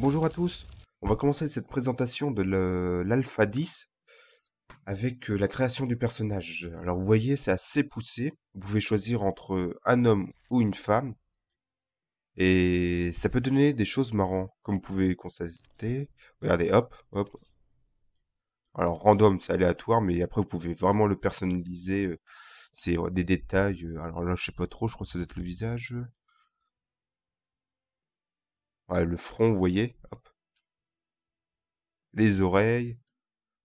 Bonjour à tous, on va commencer cette présentation de l'Alpha 10 avec euh, la création du personnage. Alors vous voyez, c'est assez poussé, vous pouvez choisir entre un homme ou une femme, et ça peut donner des choses marrantes, comme vous pouvez constater. Regardez, hop, hop. Alors random, c'est aléatoire, mais après vous pouvez vraiment le personnaliser, euh, c'est des détails. Euh, alors là, je sais pas trop, je crois que ça doit être le visage le front, vous voyez. Hop. Les oreilles.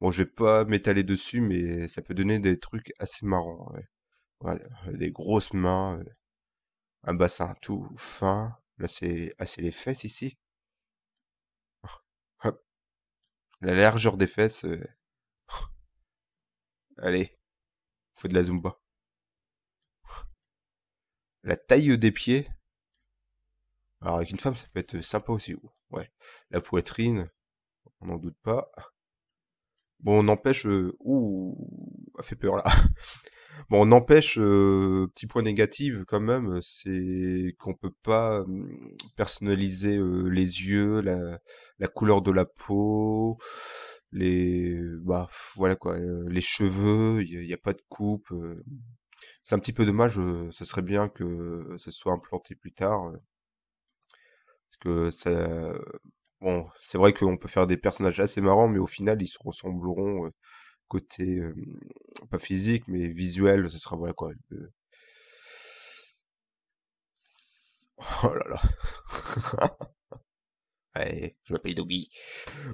Bon, je vais pas m'étaler dessus, mais ça peut donner des trucs assez marrants. des grosses mains. Euh, un bassin tout fin. Là, c'est assez ah, les fesses ici. Ah, hop. La largeur des fesses. Euh, allez. Faut de la zumba. La taille des pieds. Alors avec une femme, ça peut être sympa aussi. Ouais. La poitrine, on n'en doute pas. Bon, on empêche... Euh, ouh, ça fait peur là. bon, on empêche... Euh, petit point négatif quand même, c'est qu'on peut pas mmh, personnaliser euh, les yeux, la... couleur de la peau les bah voilà quoi les cheveux il n'y a, pas de coupe c'est un petit peu dommage ce ça serait bien que ça soit implanté plus tard ça. Bon, c'est vrai qu'on peut faire des personnages assez marrants, mais au final, ils se ressembleront euh, côté pas physique mais visuel ce sera voilà quoi oh là là ouais, je m'appelle Dobby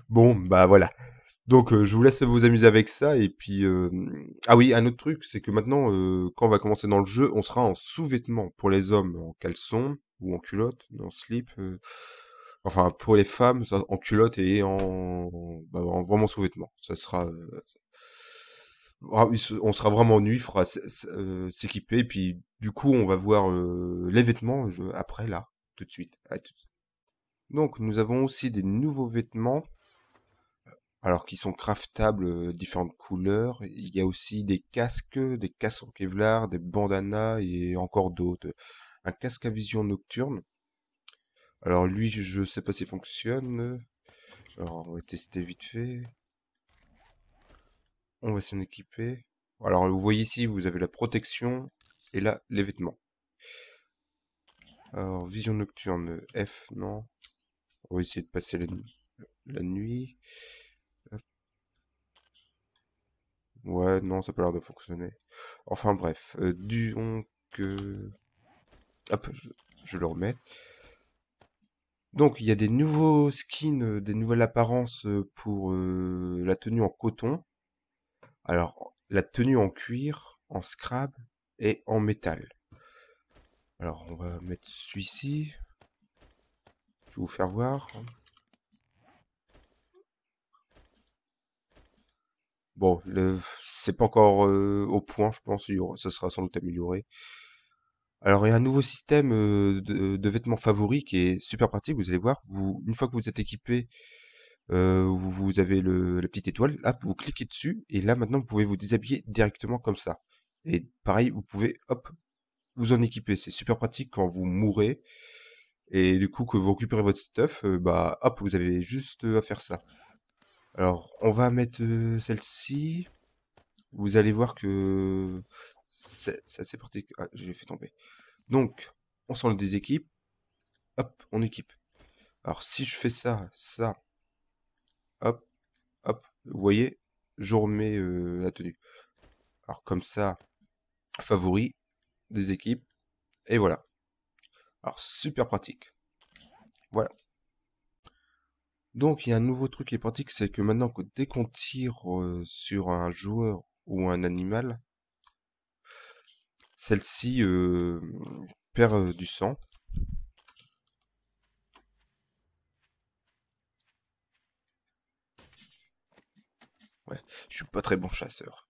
bon bah voilà donc euh, je vous laisse vous amuser avec ça et puis euh, ah oui un autre truc c'est que maintenant euh, quand on va commencer dans le jeu on sera en sous-vêtements pour les hommes en caleçon ou en culotte en slip enfin pour les femmes en culotte et en, bah, en vraiment sous-vêtements ça sera ah, on sera vraiment en il faudra s'équiper, et puis du coup on va voir les vêtements après là, tout de suite. Donc nous avons aussi des nouveaux vêtements alors qui sont craftables euh, différentes couleurs. Il y a aussi des casques, des casques en Kevlar, des bandanas et encore d'autres. Un casque à vision nocturne. Alors lui, je sais pas s'il fonctionne. Alors on va tester vite fait. On va s'en équiper. Alors vous voyez ici, vous avez la protection et là les vêtements. Alors vision nocturne F, non. On va essayer de passer la nuit. Ouais, non, ça n'a pas l'air de fonctionner. Enfin bref, euh, du Hop, je, le remets. Donc il y a des nouveaux skins, euh, des nouvelles apparences euh, pour la tenue en coton. Alors la tenue en cuir, en scrab et en métal. Alors on va mettre celui-ci. Je vais vous faire voir. Bon, le, c'est pas encore euh, au point, je pense. Il y aura, ça sera sans doute amélioré. Alors, il y a un nouveau système euh, de, vêtements favoris qui est super pratique. Vous allez voir, vous, une fois que vous êtes équipé, euh, vous, avez le, la petite étoile. Là, vous cliquez dessus et là, maintenant, vous pouvez vous déshabiller directement comme ça. Et pareil, vous pouvez, hop, vous en équiper. C'est super pratique quand vous mourrez. Et du coup, que vous récupérez votre stuff, bah, hop, vous avez juste à faire ça. Alors, on va mettre celle-ci vous allez voir que c'est assez pratique. Ah, je l'ai fait tomber. Donc, on sent des équipes. Hop, on équipe. Alors, si je fais ça, ça, hop, hop, vous voyez, je remets euh, la tenue. Alors, comme ça, favori des équipes. Et voilà. Alors, super pratique. Voilà. Donc, il y a un nouveau truc qui est pratique, c'est que maintenant, dès qu'on tire euh, sur un joueur ou un animal, celle-ci euh, perd euh, du sang. Ouais, je suis pas très bon chasseur.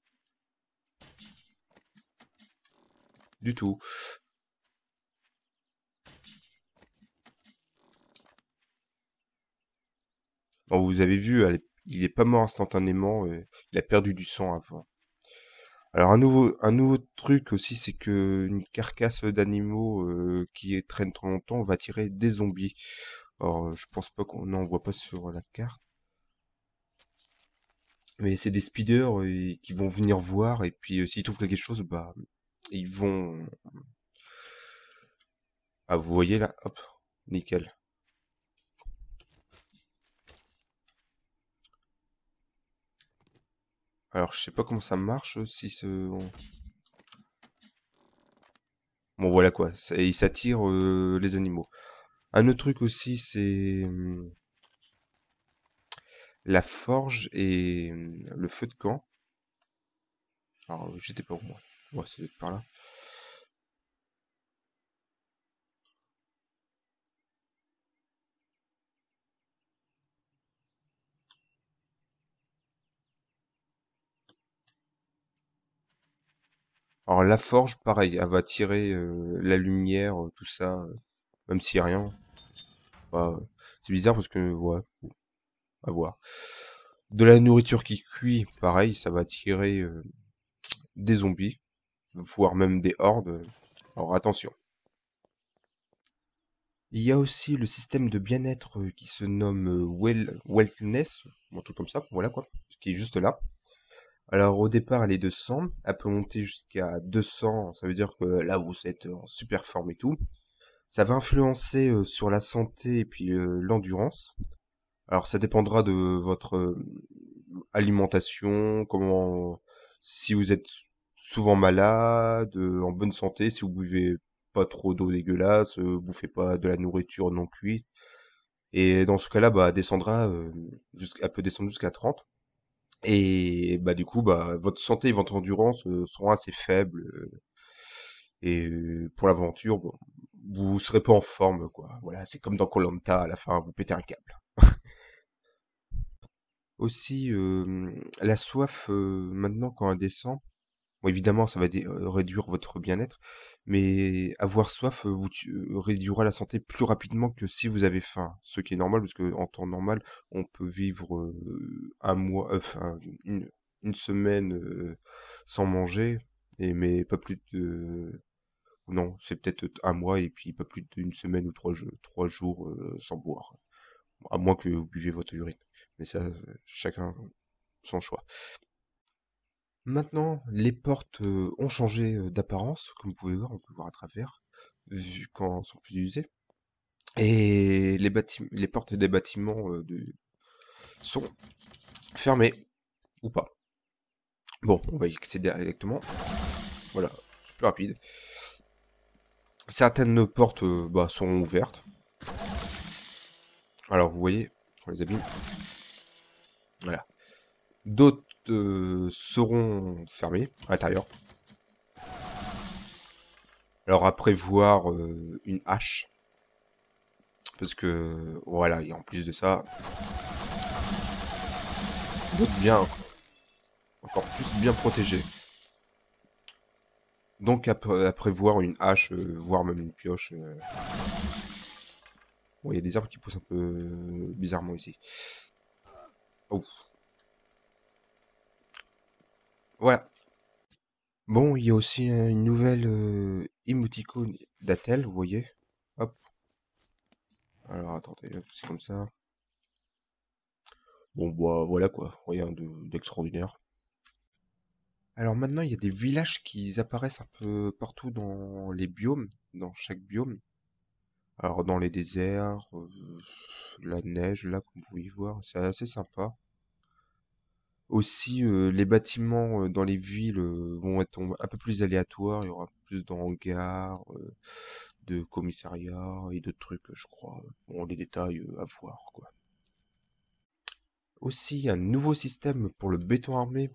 du tout. vous avez vu, il est pas mort instantanément, euh, il a perdu du sang avant. Alors un nouveau, un nouveau truc aussi, c'est que une carcasse d'animaux euh, qui traîne trop longtemps va tirer des zombies. Or, je pense pas qu'on n'en voit pas sur la carte. Mais c'est des speeders euh, qui vont venir voir et puis s'ils trouvent quelque chose, bah ils vont. Ah vous voyez là, hop, nickel. Alors, je sais pas comment ça marche, euh, si ce... Bon, voilà quoi, et s'attire euh, les animaux. Un autre truc aussi, c'est... Hum, la forge et hum, le feu de camp. Alors, j'étais pas au moins. Ouais, c'est par là. Alors la forge, pareil, elle va tirer euh, la lumière, euh, tout ça, s'il euh, même si rien. Bah, c'est bizarre parce que, ouais, à voir. De la nourriture qui cuit, pareil, ça va tirer des zombies, voire même des hordes. Alors attention. Il y a aussi le système de bien-être qui se nomme well, Wellness, un tout comme ça, voilà quoi, qui est juste là. Alors au départ, elle est de 100, elle peut monter jusqu'à 200, ça veut dire que là vous êtes en super forme et tout. Ça va influencer euh, sur la santé et puis euh, l'endurance. Alors ça dépendra de votre euh, alimentation, comment si vous êtes souvent malade, en bonne santé, si vous buvez pas trop d'eau dégueulasse, bouffez pas de la nourriture non cuite. Et dans ce cas-là, bah descendra jusqu'à peut descendre jusqu'à 30. Et bah du coup, bah votre santé et votre endurance euh, seront assez faibles. Euh, et euh, pour l'aventure, bon, vous serez pas en forme, quoi. Voilà, c'est comme dans Colanta, à la fin, vous pétez un câble. Aussi, la soif, maintenant, quand elle descend, évidemment, ça va euh, réduire votre bien-être, mais avoir soif vous euh, réduira la santé plus rapidement que si vous avez faim, ce qui est normal parce qu'en temps normal, on peut vivre un mois, euh, enfin une, semaine sans manger, et mais pas plus de non, c'est peut-être un mois et puis pas plus d'une semaine ou trois, jours sans boire, à moins que vous buviez votre urine. Mais ça, chacun son choix. Maintenant, les portes ont changé d'apparence, comme vous pouvez voir, on peut voir à travers, vu quand sont plus usées. Et les, portes des bâtiments sont fermées, ou pas. Bon, on va y accéder directement. Voilà, c'est plus rapide. Certaines portes bah, sont ouvertes. Alors, vous voyez, on les abîme. Voilà. D'autres seront fermés, à l'intérieur. Alors après voir euh, une hache. Parce que voilà, et en plus de ça, d'autres bien encore plus bien protégé. Donc après voir une hache, euh, voire même une pioche. Euh, il y a des arbres qui poussent un peu bizarrement ici. Ouf. Voilà. Bon, il y a aussi euh, une nouvelle euh, émoticône d'Atel, vous voyez. Hop. Alors attendez, c'est comme ça. Bon, bah voilà quoi, rien d'extraordinaire. Alors maintenant, il y a des villages qui apparaissent un peu partout dans les biomes, dans chaque biome. Alors dans les déserts, euh, la neige, là, comme vous pouvez voir, c'est assez sympa. Aussi, euh, les bâtiments euh, dans les villes euh, vont être un peu plus aléatoires. Il y aura plus d'hangars, de commissariats et de trucs, je crois. Bon, les détails à voir, quoi. Aussi, un nouveau système pour le béton armé.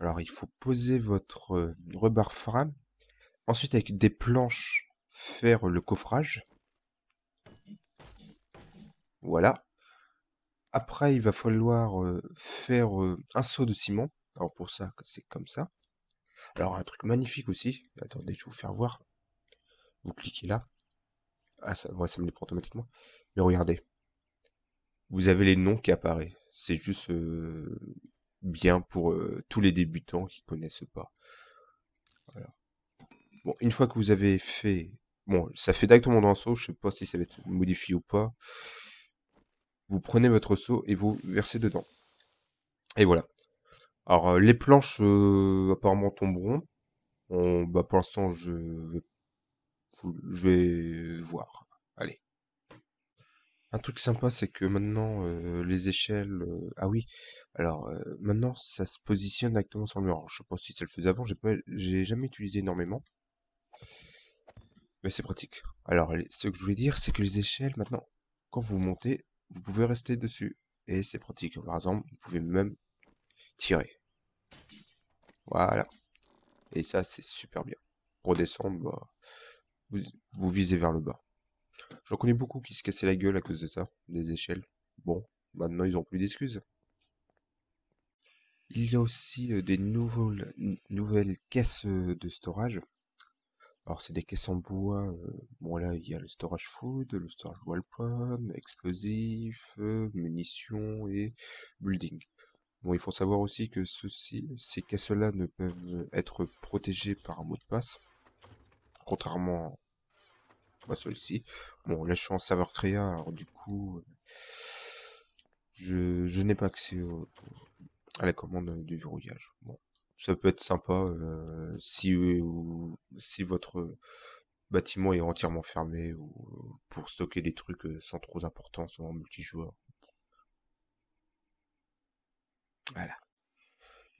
Alors, il faut poser votre rebar frame. Ensuite, avec des planches, faire le coffrage. Voilà. Après, il va falloir faire un saut de ciment. Alors pour ça, c'est comme ça. Alors un truc magnifique aussi. Attendez, je vais vous faire voir. Vous cliquez là. Ah, ça, ça me les prend automatiquement. Mais regardez. Vous avez les noms qui apparaissent. C'est juste bien pour tous les débutants qui connaissent pas. Voilà. Bon, une fois que vous avez fait... Bon, ça fait directement dans un saut, Je sais pas si ça va être modifié ou pas vous prenez votre seau et vous versez dedans. Et voilà. Alors euh, les planches euh, apparemment tomberont. On, bah, pour l'instant je vais, je vais voir. Allez. Un truc sympa c'est que maintenant euh, les échelles. ah oui. Alors maintenant ça se positionne actuellement sur le mur. je sais pas si ça le faisait avant. J'ai pas, j'ai jamais utilisé énormément. Mais c'est pratique. Alors ce que je voulais dire c'est que les échelles maintenant quand vous montez vous pouvez rester dessus. Et c'est pratique. Par exemple, vous pouvez même tirer. Voilà. Et ça, c'est super bien. Pour descendre, bah, vous, visez vers le bas. J'en connais beaucoup qui se cassaient la gueule à cause de ça, des échelles. Bon, maintenant ils n'ont plus d'excuses. Il y a aussi euh, des nouvelles caisses euh, de storage alors c'est des caisses en bois, euh, bon là il y a le storage food, le storage weapon, explosifs, euh, munitions et building. Bon il faut savoir aussi que ceci, ces caisses-là ne peuvent être protégées par un mot de passe, contrairement à celui-ci. Bon là je suis en serveur créa, alors du coup euh, je, n'ai pas accès à la commande du verrouillage. Bon ça peut être sympa si, si votre bâtiment est entièrement fermé ou pour stocker des trucs sans trop d'importance en multijoueur. Voilà.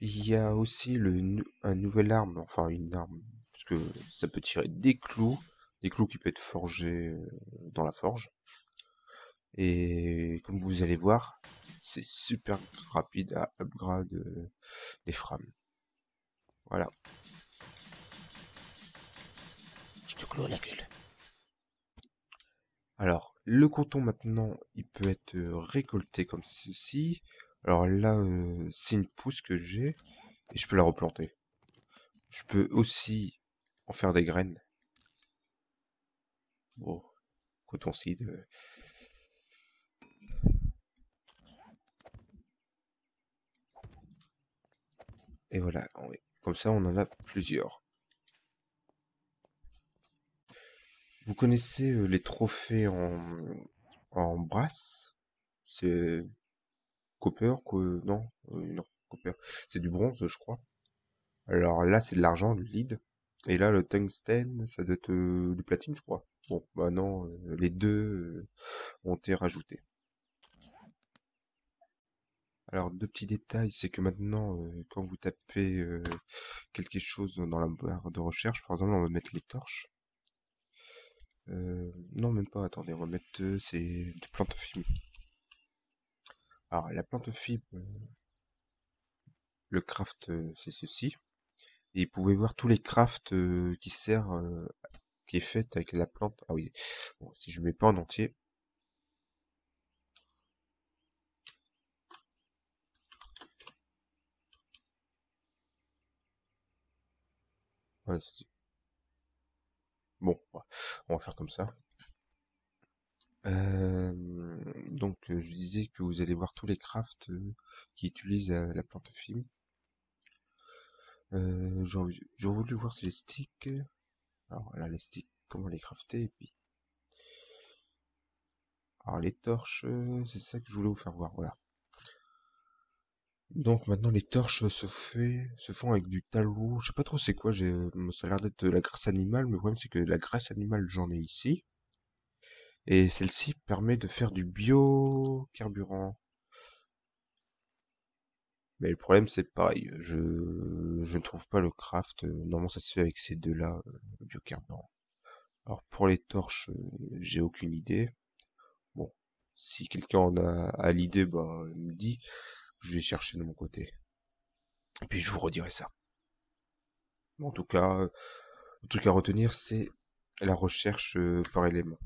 Il y a aussi le, un nouvel arme, enfin une arme, parce que ça peut tirer des clous, des clous qui peuvent être forgés dans la forge. Et comme vous allez voir, c'est super rapide à upgrade les frames. Voilà. Je te clôt la gueule. Alors, le coton maintenant, il peut être euh, récolté comme ceci. Alors là, euh, c'est une pousse que j'ai et je peux la replanter. Je peux aussi en faire des graines. Bon, coton seed. Euh. Et voilà, comme ça, on en a plusieurs. Vous connaissez euh, les trophées en, en brasse C'est copper non, euh, non C'est du bronze, je crois. Alors là, c'est de l'argent, du lead. Et là, le tungstène, ça doit être euh, du platine, je crois. Bon, maintenant, bah les deux ont été rajoutés. Alors, deux petits détails, c'est que maintenant, euh, quand vous tapez euh, quelque chose dans la barre de recherche, par exemple, on va mettre les torches. Euh, non, même pas, attendez, on va mettre, c'est de plantes Alors, la plante le craft, c'est ceci. Et vous pouvez voir tous les crafts qui sert, qui est fait avec la plante. Ah oui, si je mets pas en entier, Ouais, bon, on va faire comme ça. Euh, donc euh, je disais que vous allez voir tous les crafts euh, qui utilisent la plante film. Euh, J'ai voulu voir les sticks. Alors là les sticks, comment les crafter et puis. Alors les torches, c'est ça que je voulais vous faire voir, voilà. Donc maintenant les torches euh, se, se font avec du talou, je sais pas trop c'est quoi, j'ai, euh, ça a l'air d'être de la graisse animale, mais le problème c'est que la graisse animale j'en ai ici. Et celle-ci permet de faire du biocarburant. Mais le problème c'est pareil, je, ne trouve pas le craft, euh, normalement ça se fait avec ces deux-là, le biocarburant. Alors pour les torches, j'ai aucune idée. Bon, si quelqu'un en a l'idée, bah il me dit je vais chercher de mon côté. Et puis je vous redirai ça. En tout cas, le euh, truc à retenir, c'est la recherche euh, par élément.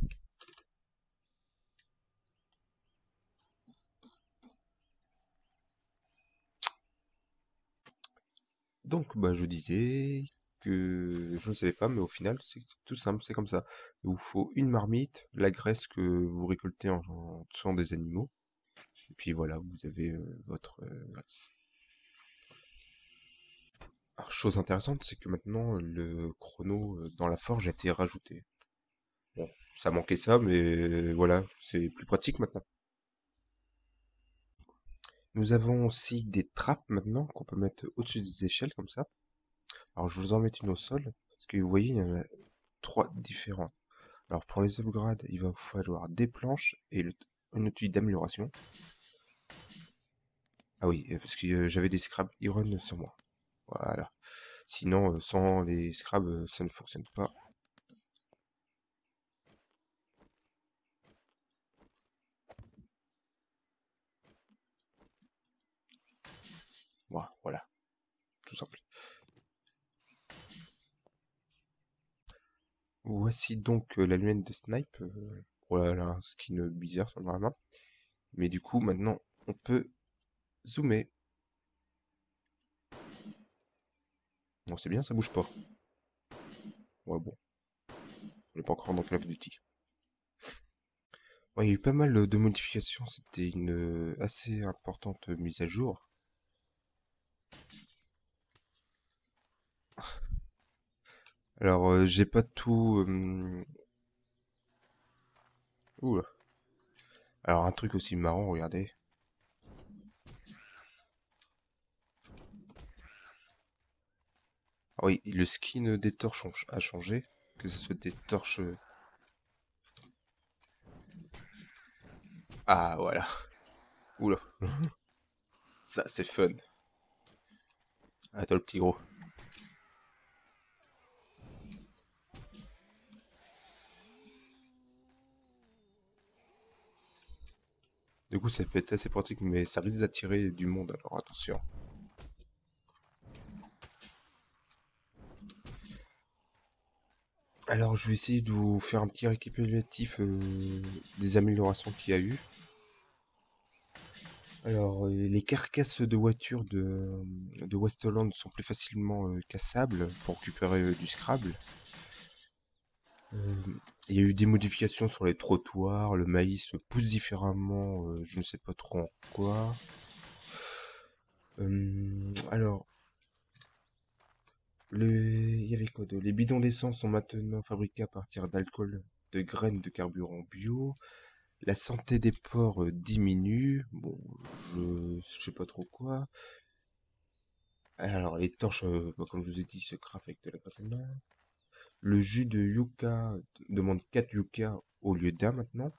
Donc, bah, je disais que je ne savais pas, mais au final, c'est tout simple, c'est comme ça. Il vous faut une marmite, la graisse que vous récoltez en, tuant des animaux, et puis voilà, vous avez euh, votre euh, Alors, chose intéressante, c'est que maintenant le chrono euh, dans la forge a été rajouté. Bon, ça manquait ça, mais voilà, c'est plus pratique maintenant. Nous avons aussi des trappes maintenant qu'on peut mettre au-dessus des échelles comme ça. Alors je vous en mets une au sol, parce que vous voyez, il y en a trois différentes. Alors pour les upgrades, il va vous falloir des planches et un outil d'amélioration. Ah oui, euh, parce que euh, j'avais des Scraps Iron sur moi. Voilà. Sinon, euh, sans les Scraps, ça ne fonctionne pas. Voilà. Tout simple. Voici donc la lunette de snipe. Voilà, un skin bizarre sur bizarre Mais du coup, maintenant, on peut Zoomer. Bon, oh, c'est bien, ça bouge pas. Ouais, bon. On pas encore dans Call of Duty. il y a eu pas mal de modifications. C'était une euh, assez importante mise à jour. Alors, euh, j'ai pas tout... Ouh hmm. là. Alors, un truc aussi marrant, regardez. Ah oui, le skin des torches a changé. Que ce soit des torches... Euh. Ah, voilà. Oula. Ça, c'est fun. Attends, le petit gros. Du coup, ça peut être assez pratique, mais ça risque d'attirer du monde, alors attention. Alors je vais essayer de vous faire un petit récapitulatif euh, des améliorations qu'il y a eu. Alors euh, les carcasses de voitures de, de Westland sont plus facilement euh, cassables pour récupérer du Scrabble. Il y a eu des modifications sur les trottoirs, le maïs pousse différemment, je ne sais pas trop en quoi. alors, le... Il Les bidons d'essence sont maintenant fabriqués à partir d'alcool, de graines de carburant bio. La santé des porcs euh, diminue. Bon, je, ne sais pas trop quoi. Alors, les torches, euh, bah, comme je vous ai dit, se craft avec de la graisse Le jus de yucca demande 4 yucca au lieu d'un maintenant.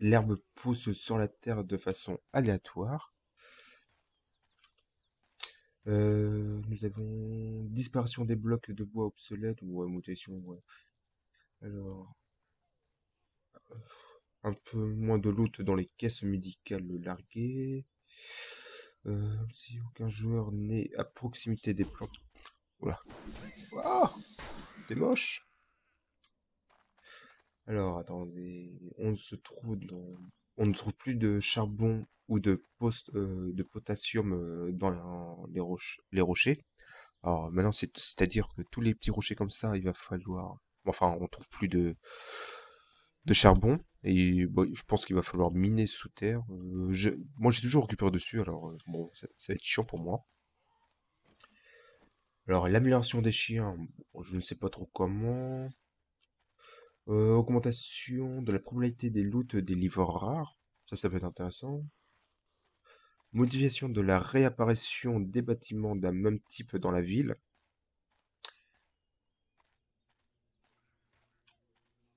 L'herbe pousse sur la terre de façon aléatoire. Euh, nous avons disparition des blocs de bois obsolètes ou mutation. Alors, un peu moins de loot dans les caisses médicales larguées. Euh, si aucun joueur n'est à proximité des plantes. Voilà. Waouh ah, T'es moche Alors, attendez. On se trouve dans on ne trouve plus de charbon ou de, euh, de potassium euh, dans les, les, rochers. Alors maintenant, c'est-à-dire que tous les petits rochers comme ça, il va falloir... Enfin, on trouve plus de, de charbon. Et je pense qu'il va falloir miner sous terre. Euh, moi, j'ai toujours récupéré dessus, alors bon, ça, va être chiant pour moi. Alors, l'amélioration des chiens, je ne sais pas trop comment. Euh, augmentation de la probabilité des loots des livres rares. Ça, ça peut être intéressant. Modification de la réapparition des bâtiments d'un même type dans la ville.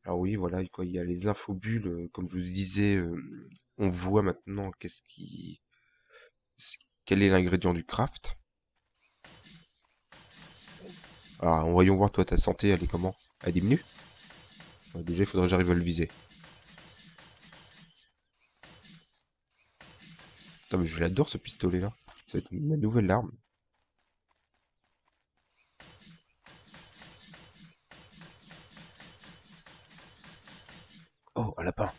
Alors ah oui, voilà, il y a les infobules, euh, comme je vous disais, euh, on voit maintenant qu'est-ce qui. quel est l'ingrédient du craft. Alors, ah, voyons voir, toi, ta santé, elle est comment Elle diminue bah, déjà, il faudrait que j'arrive à le viser. Putain, mais je l'adore ce pistolet-là. Ça va être ma nouvelle arme. Oh, un lapin.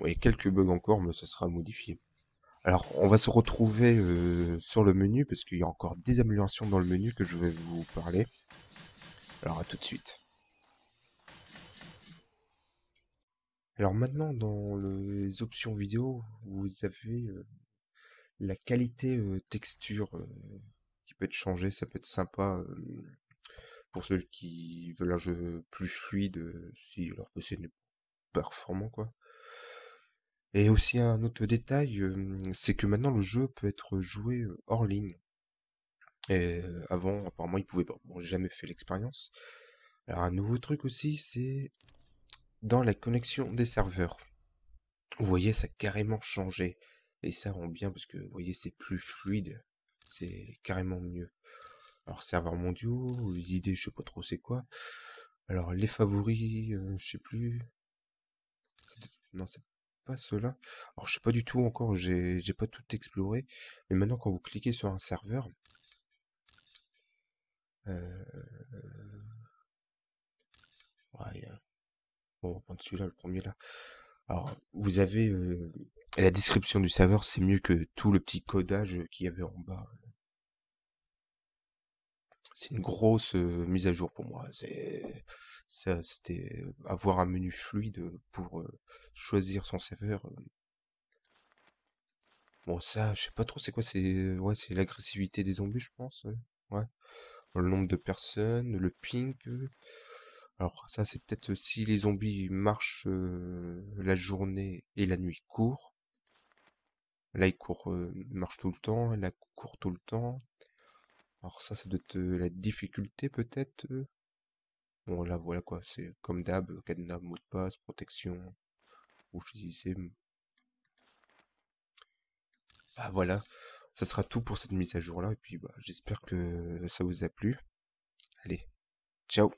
Oui, quelques bugs encore, mais ça sera modifié. Alors, on va se retrouver euh, sur le menu, parce qu'il y a encore des améliorations dans le menu que je vais vous parler. Alors, à tout de suite. Alors maintenant, dans les options vidéo, vous avez euh, la qualité euh, texture qui peut être changée, ça peut être sympa pour ceux qui veulent un jeu plus fluide si leur PC n'est performant quoi. Et aussi un autre détail, c'est que maintenant le jeu peut être joué hors ligne. Et avant, apparemment, il pouvait pas. Bon, j'ai jamais fait l'expérience. Alors un nouveau truc aussi, c'est dans la connexion des serveurs. Vous voyez, ça a carrément changé. Et ça rend bien parce que, vous voyez, c'est plus fluide. C'est carrément mieux. Alors, serveurs mondiaux, idées, je sais pas trop c'est quoi. Alors, les favoris, je sais plus. Non, c'est pas cela. Alors, je sais pas du tout encore, j'ai pas tout exploré. Mais maintenant, quand vous cliquez sur un serveur, euh, euh, bon, on celui-là, le premier là. Alors, vous avez euh, la description du serveur, c'est mieux que tout le petit codage qu'il y avait en bas. C'est une grosse mise à jour pour moi. C'est ça c'était euh, avoir un menu fluide euh, pour euh, choisir son serveur. Bon ça, je sais pas trop c'est quoi, c'est ouais, c'est l'agressivité des zombies je pense. Ouais. Le nombre de personnes, le ping. Alors ça c'est peut-être si les zombies marchent la journée et la nuit court. Là ils courent, marchent tout le temps, là ils courent tout le temps. Alors ça c'est doit être la difficulté peut-être. Bon, là, voilà quoi, c'est comme d'hab, euh, cadenas, mot de passe, protection, ou choisissez. Bah voilà, ça sera tout pour cette mise à jour là, et puis bah, j'espère que ça vous a plu. Allez, ciao